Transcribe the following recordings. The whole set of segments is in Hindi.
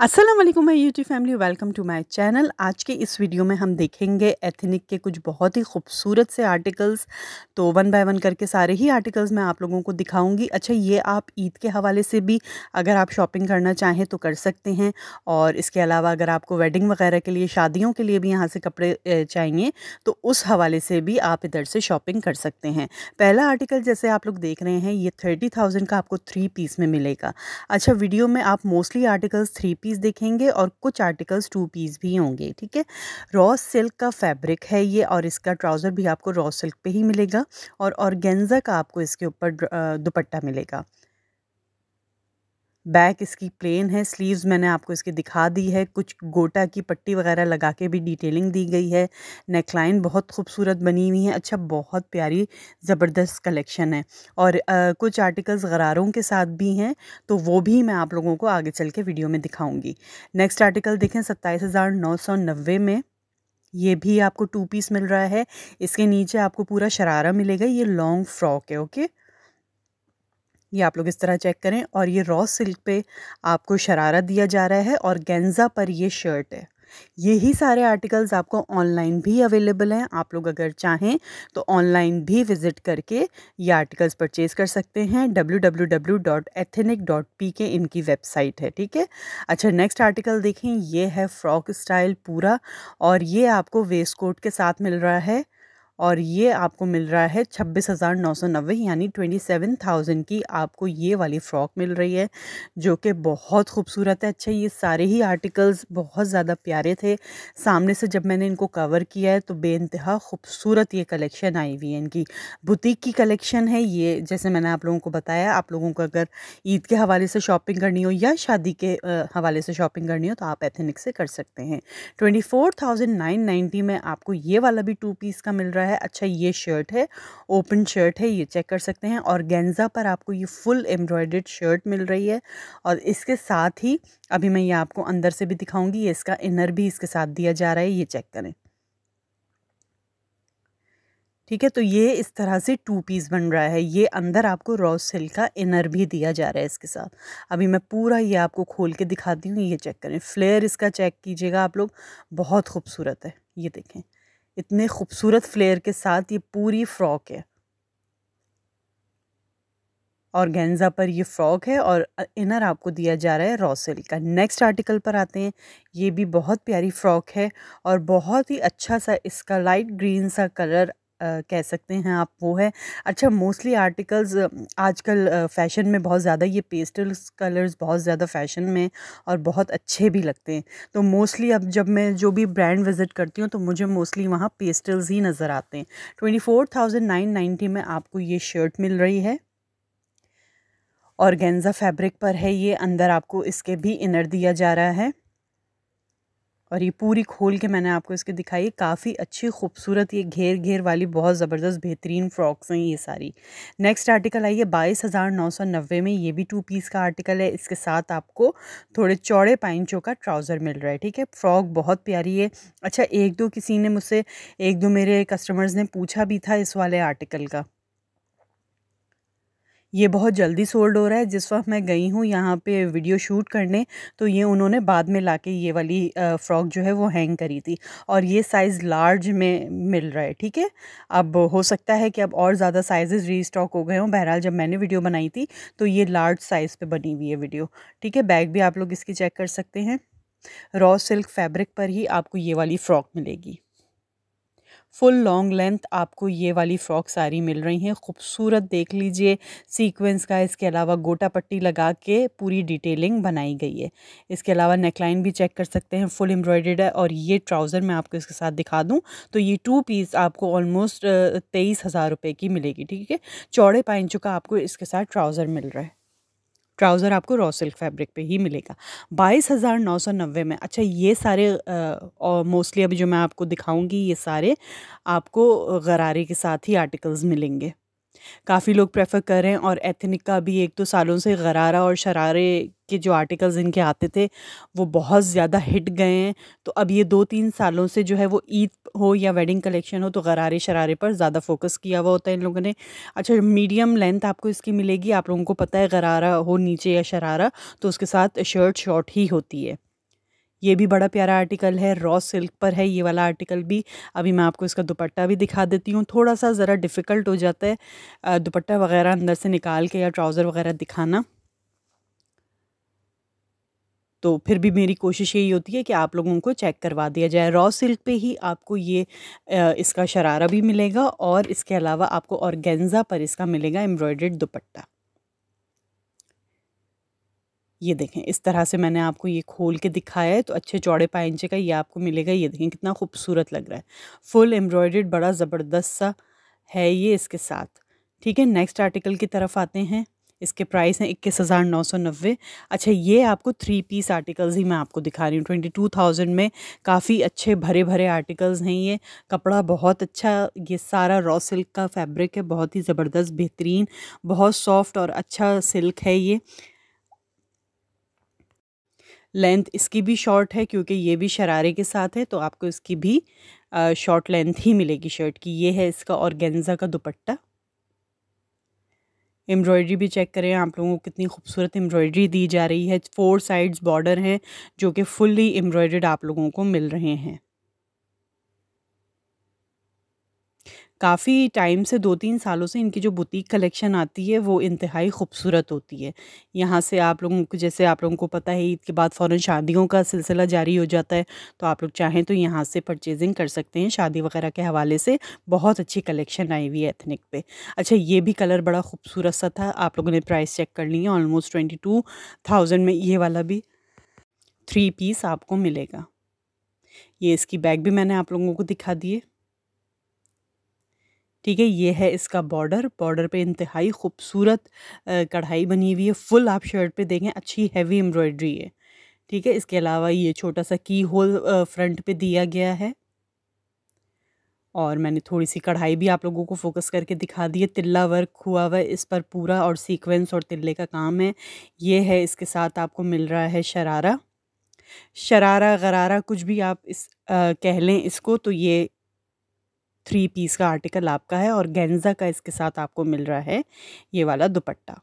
Aslam my YouTube family welcome to my channel आज के इस वीडियो में हम देखेंगे एथनिक के कुछ बहुत ही खूबसूरत से आर्टिकल्स तो वन बाय वन करके सारे ही आर्टिकल्स मैं आप लोगों को दिखाऊंगी अच्छा ये आप ईद के हवाले से भी अगर आप शॉपिंग करना चाहें तो कर सकते हैं और इसके अलावा अगर आपको वेडिंग वगैरह के लिए शादियों के लिए भी यहाँ से कपड़े चाहिए तो उस हवाले से भी आप इधर से शॉपिंग कर सकते हैं पहला आर्टिकल जैसे आप लोग देख रहे हैं ये थर्टी का आपको थ्री पीस में मिलेगा अच्छा वीडियो में आप मोस्टली आर्टिकल्स थ्री पीस देखेंगे और कुछ आर्टिकल्स टू पीस भी होंगे ठीक है रॉ सिल्क का फैब्रिक है ये और इसका ट्राउज़र भी आपको रॉ सिल्क पे ही मिलेगा और ऑर्गेंजा का आपको इसके ऊपर दुपट्टा मिलेगा बैक इसकी प्लेन है स्लीव्स मैंने आपको इसके दिखा दी है कुछ गोटा की पट्टी वगैरह लगा के भी डिटेलिंग दी गई है नेकलाइन बहुत खूबसूरत बनी हुई है अच्छा बहुत प्यारी ज़बरदस्त कलेक्शन है और आ, कुछ आर्टिकल्स गरारों के साथ भी हैं तो वो भी मैं आप लोगों को आगे चल के वीडियो में दिखाऊँगी नेक्स्ट आर्टिकल देखें सत्ताईस हज़ार नौ सौ नब्बे में ये भी आपको टू पीस मिल रहा है इसके नीचे आपको पूरा शरारा मिलेगा ये लॉन्ग फ्रॉक है ओके ये आप लोग इस तरह चेक करें और ये रॉ सिल्क पे आपको शरारा दिया जा रहा है और गेंजा पर ये शर्ट है यही सारे आर्टिकल्स आपको ऑनलाइन भी अवेलेबल हैं आप लोग अगर चाहें तो ऑनलाइन भी विज़िट करके ये आर्टिकल्स परचेज़ कर सकते हैं www.ethnic.pk के इनकी वेबसाइट है ठीक है अच्छा नेक्स्ट आर्टिकल देखें ये है फ्रॉक स्टाइल पूरा और ये आपको वेस्ट कोट के साथ मिल रहा है और ये आपको मिल रहा है छब्बीस हज़ार नौ सौ नब्बे यानी ट्वेंटी सेवन थाउजेंड की आपको ये वाली फ़्रॉक मिल रही है जो कि बहुत खूबसूरत है अच्छा ये सारे ही आर्टिकल्स बहुत ज़्यादा प्यारे थे सामने से जब मैंने इनको कवर किया है तो बेानतहा खूबसूरत ये कलेक्शन आई हुई है इनकी बुटीक की कलेक्शन है ये जैसे मैंने आप लोगों को बताया आप लोगों को अगर ईद के हवाले से शॉपिंग करनी हो या शादी के हवाले से शॉपिंग करनी हो तो आप एथेनिक से कर सकते हैं twenty four thousand nine ninety में आपको ये वाला भी टू पीस का मिल रहा है रहा है अच्छा ये शर्ट है ओपन शर्ट है ये चेक कर सकते हैं और गेंजा पर आपको ये फुल एम्ब्रॉयड शर्ट मिल रही है और इसके साथ ही अभी मैं ये आपको अंदर से भी दिखाऊंगी ये इसका इनर भी इसके साथ दिया जा रहा है ये चेक करें ठीक है तो ये इस तरह से टू पीस बन रहा है ये अंदर आपको रॉ सिल्क का इनर भी दिया जा रहा है इसके साथ अभी मैं पूरा ये आपको खोल के दिखाती हूँ ये चेक करें फ्लेयर इसका चेक कीजिएगा आप लोग बहुत खूबसूरत है ये देखें इतने खूबसूरत फ्लेयर के साथ ये पूरी फ्रॉक है और गेंजा पर ये फ्रॉक है और इनर आपको दिया जा रहा है रॉसिल का नेक्स्ट आर्टिकल पर आते हैं ये भी बहुत प्यारी फ्रॉक है और बहुत ही अच्छा सा इसका लाइट ग्रीन सा कलर कह सकते हैं आप वो है अच्छा मोस्टली आर्टिकल्स आजकल फ़ैशन में बहुत ज़्यादा ये पेस्टल्स कलर्स बहुत ज़्यादा फ़ैशन में और बहुत अच्छे भी लगते हैं तो मोस्टली अब जब मैं जो भी ब्रांड विज़िट करती हूँ तो मुझे मोस्टली वहाँ पेस्टल्स ही नज़र आते हैं twenty four thousand nine ninety में आपको ये शर्ट मिल रही है और गेंजा फैब्रिक पर है ये अंदर आपको इसके भी इनर दिया जा रहा है और ये पूरी खोल के मैंने आपको इसके दिखाई काफ़ी अच्छी खूबसूरत ये घेर घेर वाली बहुत ज़बरदस्त बेहतरीन फ्रॉक्स हैं ये सारी नेक्स्ट आर्टिकल आई है बाईस हज़ार नौ सौ नब्बे में ये भी टू पीस का आर्टिकल है इसके साथ आपको थोड़े चौड़े पाइंचों का ट्राउज़र मिल रहा है ठीक है फ्रॉक बहुत प्यारी है अच्छा एक दो किसी ने मुझसे एक दो मेरे कस्टमर्स ने पूछा भी था इस वाले आर्टिकल का ये बहुत जल्दी सोल्ड हो रहा है जिस वक्त मैं गई हूँ यहाँ पे वीडियो शूट करने तो ये उन्होंने बाद में लाके ये वाली फ़्रॉक जो है वो हैंग करी थी और ये साइज़ लार्ज में मिल रहा है ठीक है अब हो सकता है कि अब और ज़्यादा साइजेस री स्टॉक हो गए हों बहरहाल जब मैंने वीडियो बनाई थी तो ये लार्ज साइज़ पर बनी हुई है वीडियो ठीक है बैग भी आप लोग इसकी चेक कर सकते हैं रॉ सिल्क फैब्रिक पर ही आपको ये वाली फ़्रॉक मिलेगी फुल लॉन्ग लेंथ आपको ये वाली फ़्रॉक साड़ी मिल रही हैं खूबसूरत देख लीजिए सीक्वेंस का इसके अलावा गोटा पट्टी लगा के पूरी डिटेलिंग बनाई गई है इसके अलावा नेकलाइन भी चेक कर सकते हैं फुल एम्ब्रॉयड है और ये ट्राउज़र मैं आपको इसके साथ दिखा दूँ तो ये टू पीस आपको ऑलमोस्ट तेईस हज़ार रुपये की मिलेगी ठीक है चौड़े पाँच का आपको इसके साथ ट्राउज़र मिल रहा है ट्राउज़र आपको रॉ सिल्क फैब्रिक पे ही मिलेगा बाईस हज़ार नौ सौ नब्बे में अच्छा ये सारे और मोस्टली अभी जो मैं आपको दिखाऊंगी ये सारे आपको गरारे के साथ ही आर्टिकल्स मिलेंगे काफ़ी लोग प्रेफर कर रहे हैं और एथनिक का भी एक दो सालों से गरारा और शरारे के जो आर्टिकल्स इनके आते थे वो बहुत ज़्यादा हिट गए हैं तो अब ये दो तीन सालों से जो है वो ईद हो या वेडिंग कलेक्शन हो तो गरारे शरारे पर ज़्यादा फोकस किया हुआ होता है इन लोगों ने अच्छा मीडियम लेंथ आपको इसकी मिलेगी आप लोगों को पता है गरारा हो नीचे या शरारा तो उसके साथ शर्ट शॉर्ट ही होती है ये भी बड़ा प्यारा आर्टिकल है रॉ सिल्क पर है ये वाला आर्टिकल भी अभी मैं आपको इसका दुपट्टा भी दिखा देती हूँ थोड़ा सा ज़रा डिफ़िकल्ट हो जाता है दुपट्टा वगैरह अंदर से निकाल के या ट्राउज़र वगैरह दिखाना तो फिर भी मेरी कोशिश यही होती है कि आप लोगों को चेक करवा दिया जाए रॉ सिल्क पे ही आपको ये इसका शरारा भी मिलेगा और इसके अलावा आपको ऑर्गेन्ज़ा पर इसका मिलेगा एम्ब्रॉयड्रेड दुपट्टा ये देखें इस तरह से मैंने आपको ये खोल के दिखाया है तो अच्छे चौड़े पाँच इंचे का ये आपको मिलेगा ये देखें कितना खूबसूरत लग रहा है फुल एम्ब्रॉयड बड़ा ज़बरदस्त सा है ये इसके साथ ठीक है नेक्स्ट आर्टिकल की तरफ आते हैं इसके प्राइस हैं इक्कीस हज़ार नौ सौ नब्बे अच्छा ये आपको थ्री पीस आर्टिकल्स ही मैं आपको दिखा रही हूँ ट्वेंटी टू थाउजेंड में काफ़ी अच्छे भरे भरे आर्टिकल्स हैं ये कपड़ा बहुत अच्छा ये सारा रॉ सिल्क का फैब्रिक है बहुत ही ज़बरदस्त बेहतरीन बहुत सॉफ्ट और अच्छा सिल्क है ये लेंथ इसकी भी शॉर्ट है क्योंकि ये भी शरारे के साथ है तो आपको इसकी भी शॉर्ट लेंथ ही मिलेगी शर्ट की ये है इसका गेंजा का दुपट्टा एम्ब्रॉयडरी भी चेक करें आप लोगों को कितनी खूबसूरत एम्ब्रॉयडरी दी जा रही है फोर साइड्स बॉर्डर हैं जो कि फुल्ली एम्ब्रॉयड आप लोगों को मिल रहे हैं काफ़ी टाइम से दो तीन सालों से इनकी जो बुटीक कलेक्शन आती है वो इंतहाई खूबसूरत होती है यहाँ से आप लोगों को जैसे आप लोगों को पता है ईद के बाद फ़ौर शादियों का सिलसिला जारी हो जाता है तो आप लोग चाहें तो यहाँ से परचेजिंग कर सकते हैं शादी वगैरह के हवाले से बहुत अच्छी कलेक्शन आई हुई है एथनिक पे अच्छा ये भी कलर बड़ा खूबसूरत सा था आप लोगों ने प्राइस चेक कर ली है ऑलमोस्ट ट्वेंटी टू थाउजेंड में ये वाला भी थ्री पीस आपको मिलेगा ये इसकी बैग भी मैंने आप लोगों को दिखा दिए ठीक है ये है इसका बॉर्डर बॉर्डर पे इंतहाई खूबसूरत कढ़ाई बनी हुई है फुल आप शर्ट पे देखें अच्छी हैवी एम्ब्रॉयड्री है ठीक है इसके अलावा ये छोटा सा की होल फ्रंट पे दिया गया है और मैंने थोड़ी सी कढ़ाई भी आप लोगों को फोकस करके दिखा दी है तिल्ला वर्क हुआ हुआ इस पर पूरा और सीक्वेंस और तिल्ले का काम है ये है इसके साथ आपको मिल रहा है शरारा शरारा गरारा कुछ भी आप इस आ, कह लें इसको तो ये थ्री पीस का आर्टिकल आपका है और गेंजा का इसके साथ आपको मिल रहा है ये वाला दुपट्टा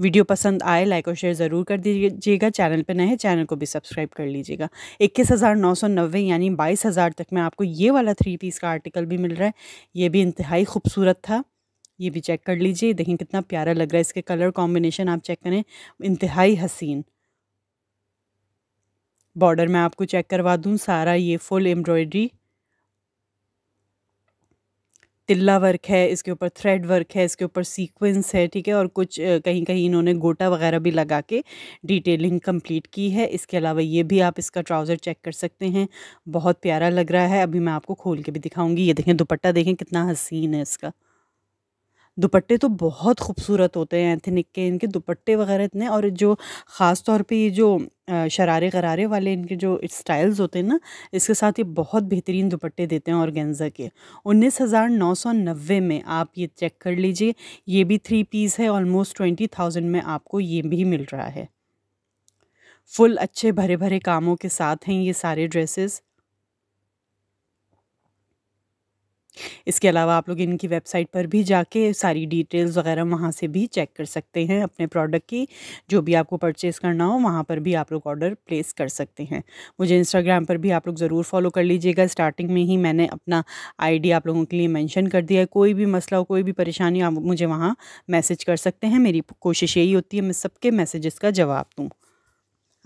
वीडियो पसंद आए लाइक और शेयर ज़रूर कर दीजिएगा चैनल पर नए हैं चैनल को भी सब्सक्राइब कर लीजिएगा इक्कीस हज़ार नौ सौ नब्बे यानी बाईस हज़ार तक में आपको ये वाला थ्री पीस का आर्टिकल भी मिल रहा है ये भी इंतहाई खूबसूरत था ये भी चेक कर लीजिए देखें कितना प्यारा लग रहा है इसके कलर कॉम्बिनेशन आप चेक करें इंतहाई हसीन बॉर्डर मैं आपको चेक करवा दूँ सारा ये फुल एम्ब्रॉयडरी तिल्ला वर्क है इसके ऊपर थ्रेड वर्क है इसके ऊपर सीक्वेंस है ठीक है और कुछ कहीं कहीं इन्होंने गोटा वगैरह भी लगा के डिटेलिंग कंप्लीट की है इसके अलावा ये भी आप इसका ट्राउज़र चेक कर सकते हैं बहुत प्यारा लग रहा है अभी मैं आपको खोल के भी दिखाऊंगी ये देखें दुपट्टा देखें कितना हसीन है इसका दुपट्टे तो बहुत खूबसूरत होते हैं एथनिक के इनके दुपट्टे वगैरह इतने और जो ख़ास तौर पे ये जो शरारे गरारे वाले इनके जो स्टाइल्स होते हैं ना इसके साथ ये बहुत बेहतरीन दुपट्टे देते हैं और गेंजा के उन्नीस हज़ार नौ सौ नब्बे में आप ये चेक कर लीजिए ये भी थ्री पीस है ऑलमोस्ट ट्वेंटी थाउजेंड में आपको ये भी मिल रहा है फुल अच्छे भरे भरे कामों के साथ हैं ये सारे ड्रेसेस इसके अलावा आप लोग इनकी वेबसाइट पर भी जाके सारी डिटेल्स वगैरह वहाँ से भी चेक कर सकते हैं अपने प्रोडक्ट की जो भी आपको परचेस करना हो वहाँ पर भी आप लोग ऑर्डर प्लेस कर सकते हैं मुझे इंस्टाग्राम पर भी आप लोग ज़रूर फॉलो कर लीजिएगा स्टार्टिंग में ही मैंने अपना आईडी आप लोगों के लिए मेंशन कर दिया है कोई भी मसला हो कोई भी परेशानी आप मुझे वहाँ मैसेज कर सकते हैं मेरी कोशिश यही होती है मैं सबके मैसेजेस का जवाब दूँ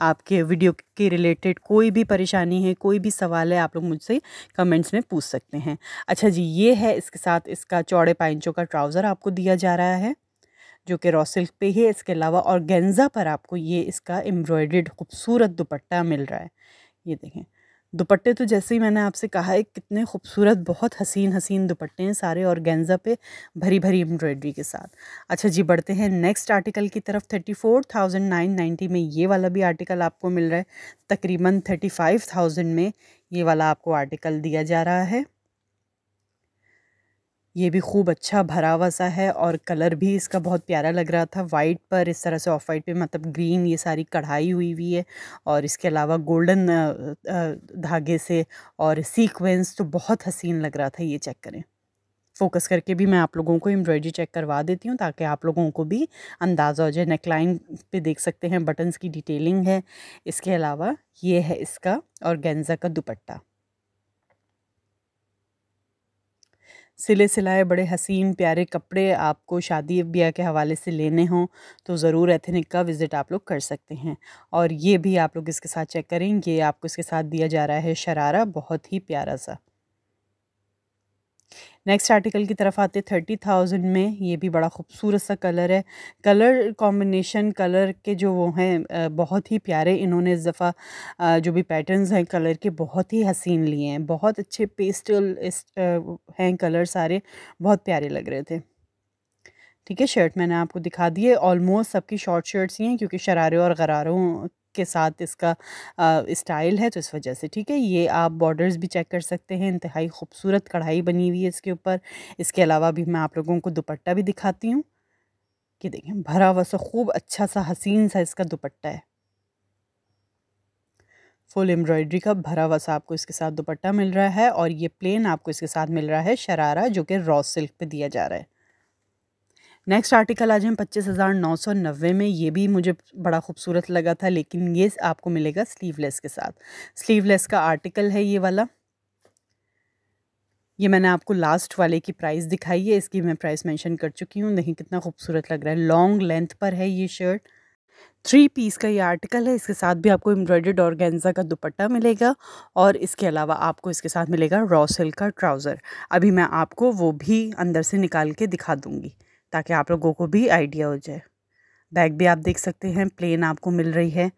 आपके वीडियो के रिलेटेड कोई भी परेशानी है कोई भी सवाल है आप लोग मुझसे कमेंट्स में पूछ सकते हैं अच्छा जी ये है इसके साथ इसका चौड़े पाइंचों का ट्राउज़र आपको दिया जा रहा है जो कि रॉ सिल्क पे ही है इसके अलावा और गेंजा पर आपको ये इसका एम्ब्रॉयड्रेड खूबसूरत दुपट्टा मिल रहा है ये देखें दुपट्टे तो जैसे ही मैंने आपसे कहा है कितने खूबसूरत बहुत हसीन हसीन दुपट्टे हैं सारे और गेंजा पे भरी भरी एम्ब्रॉयडरी के साथ अच्छा जी बढ़ते हैं नेक्स्ट आर्टिकल की तरफ thirty four thousand nine ninety में ये वाला भी आर्टिकल आपको मिल रहा है तकरीबन थर्टी फाइव थाउजेंड में ये वाला आपको आर्टिकल दिया जा रहा है ये भी खूब अच्छा भरा हुआ सा है और कलर भी इसका बहुत प्यारा लग रहा था वाइट पर इस तरह से ऑफ वाइट पे मतलब ग्रीन ये सारी कढ़ाई हुई हुई है और इसके अलावा गोल्डन धागे से और सीक्वेंस तो बहुत हसीन लग रहा था ये चेक करें फोकस करके भी मैं आप लोगों को एम्ब्रॉयडरी चेक करवा देती हूँ ताकि आप लोगों को भी अंदाज़ा हो जाए नेकलाइन पर देख सकते हैं बटन्स की डिटेलिंग है इसके अलावा ये है इसका और गेंजा का दुपट्टा सिले सिलाए बड़े हसीन प्यारे कपड़े आपको शादी ब्याह के हवाले से लेने हों तो ज़रूर एथनिक का विज़िट आप लोग कर सकते हैं और ये भी आप लोग इसके साथ चेक करें ये आपको इसके साथ दिया जा रहा है शरारा बहुत ही प्यारा सा नेक्स्ट आर्टिकल की तरफ आते थर्टी थाउजेंड में ये भी बड़ा खूबसूरत सा कलर है कलर कॉम्बिनेशन कलर के जो वो हैं बहुत ही प्यारे इन्होंने इस दफ़ा जो भी पैटर्न्स हैं कलर के बहुत ही हसीन लिए हैं बहुत अच्छे पेस्टल हैं कलर सारे बहुत प्यारे लग रहे थे ठीक है शर्ट मैंने आपको दिखा दिए ऑलमोस्ट सबकी शॉर्ट शर्ट्स ही हैं क्योंकि शरारे और गरारों के साथ इसका स्टाइल है तो इस वजह से ठीक है ये आप बॉर्डर्स भी चेक कर सकते हैं इंतहाई खूबसूरत कढ़ाई बनी हुई है इसके ऊपर इसके अलावा भी मैं आप लोगों को दुपट्टा भी दिखाती हूँ कि देखें भरा हुआ सा खूब अच्छा सा हसीन सा इसका दुपट्टा है फुल एम्ब्रॉयडरी का भरा हुआ सा आपको इसके साथ दुपट्टा मिल रहा है और ये प्लेन आपको इसके साथ मिल रहा है शरारा जो कि रॉ सिल्क पे दिया जा रहा है नेक्स्ट आर्टिकल आज हम पच्चीस हज़ार नौ सौ नब्बे में ये भी मुझे बड़ा खूबसूरत लगा था लेकिन ये आपको मिलेगा स्लीवलेस के साथ स्लीवलेस का आर्टिकल है ये वाला ये मैंने आपको लास्ट वाले की प्राइस दिखाई है इसकी मैं प्राइस मेंशन कर चुकी हूँ नहीं कितना खूबसूरत लग रहा है लॉन्ग लेंथ पर है ये शर्ट थ्री पीस का ये आर्टिकल है इसके साथ भी आपको एम्ब्रॉयडर्ड ऑर्गेन्जा का दुपट्टा मिलेगा और इसके अलावा आपको इसके साथ मिलेगा रॉ सिल्क का ट्राउज़र अभी मैं आपको वो भी अंदर से निकाल के दिखा दूँगी ताकि आप लोगों को भी आइडिया हो जाए बैग भी आप देख सकते हैं प्लेन आपको मिल रही है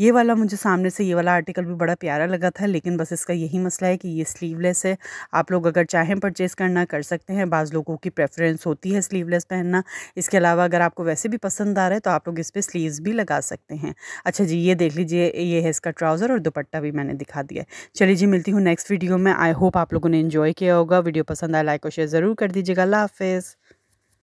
ये वाला मुझे सामने से ये वाला आर्टिकल भी बड़ा प्यारा लगा था लेकिन बस इसका यही मसला है कि ये स्लीवलेस है आप लोग अगर चाहें परचेज़ करना कर सकते हैं बाज़ लोगों की प्रेफरेंस होती है स्लीवलेस पहनना इसके अलावा अगर आपको वैसे भी पसंद आ रहा है तो आप लोग इस पर स्लीव भी लगा सकते हैं अच्छा जी ये देख लीजिए ये है इसका ट्राउज़र और दुपट्टा भी मैंने दिखा दिया चलिए जी मिलती हूँ नेक्स्ट वीडियो में आई होप आप लोगों ने इन्जॉय किया होगा वीडियो पसंद आया लाइक और शेयर ज़रूर कर दीजिएगा अल्लाह हाफिज़